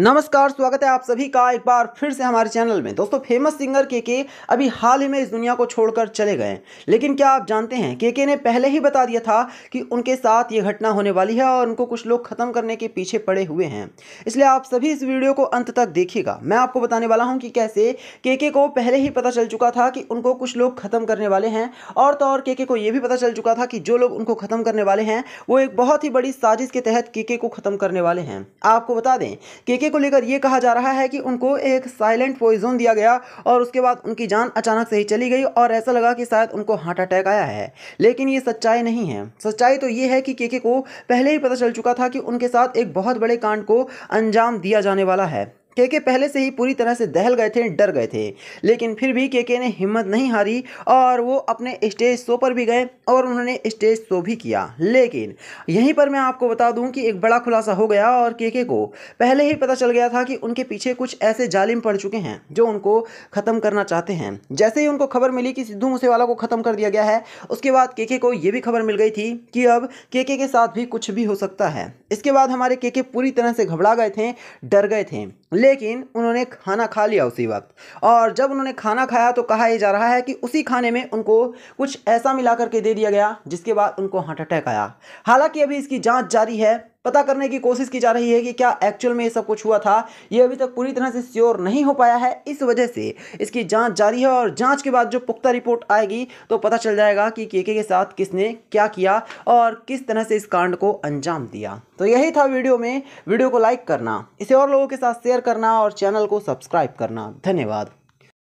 नमस्कार स्वागत है आप सभी का एक बार फिर से हमारे चैनल में दोस्तों फेमस सिंगर के के अभी हाल ही में इस दुनिया को छोड़कर चले गए लेकिन क्या आप जानते हैं के के ने पहले ही बता दिया था कि उनके साथ ये घटना होने वाली है और उनको कुछ लोग खत्म करने के पीछे पड़े हुए हैं इसलिए आप सभी इस वीडियो को अंत तक देखिएगा मैं आपको बताने वाला हूँ कि कैसे के के को पहले ही पता चल चुका था कि उनको कुछ लोग खत्म करने वाले हैं और तो और के के को ये भी पता चल चुका था कि जो लोग उनको खत्म करने वाले हैं वो एक बहुत ही बड़ी साजिश के तहत के के को खत्म करने वाले हैं आपको बता दें के तरीके को लेकर यह कहा जा रहा है कि उनको एक साइलेंट पॉइजन दिया गया और उसके बाद उनकी जान अचानक से ही चली गई और ऐसा लगा कि शायद उनको हार्ट अटैक आया है लेकिन ये सच्चाई नहीं है सच्चाई तो ये है कि केके को पहले ही पता चल चुका था कि उनके साथ एक बहुत बड़े कांड को अंजाम दिया जाने वाला है के के पहले से ही पूरी तरह से दहल गए थे डर गए थे लेकिन फिर भी के के ने हिम्मत नहीं हारी और वो अपने स्टेज शो पर भी गए और उन्होंने स्टेज शो भी किया लेकिन यहीं पर मैं आपको बता दूं कि एक बड़ा खुलासा हो गया और के के को पहले ही पता चल गया था कि उनके पीछे कुछ ऐसे जालिम पड़ चुके हैं जो उनको ख़त्म करना चाहते हैं जैसे ही उनको खबर मिली कि सिद्धू मूसेवाला को ख़त्म कर दिया गया है उसके बाद के को ये भी खबर मिल गई थी कि अब के के साथ भी कुछ भी हो सकता है इसके बाद हमारे केके पूरी तरह से घबरा गए थे डर गए थे लेकिन उन्होंने खाना खा लिया उसी वक्त और जब उन्होंने खाना खाया तो कहा यह जा रहा है कि उसी खाने में उनको कुछ ऐसा मिला करके दे दिया गया जिसके बाद उनको हार्ट अटैक आया हालांकि अभी इसकी जाँच जारी है पता करने की कोशिश की जा रही है कि क्या एक्चुअल में ये सब कुछ हुआ था ये अभी तक पूरी तरह से श्योर नहीं हो पाया है इस वजह से इसकी जाँच जारी है और जाँच के बाद जो पुख्ता रिपोर्ट आएगी तो पता चल जाएगा कि के के साथ किसने क्या किया और किस तरह से इस कांड को अंजाम दिया तो यही था वीडियो में वीडियो को लाइक करना इसे और लोगों के साथ शेयर करना और चैनल को सब्सक्राइब करना धन्यवाद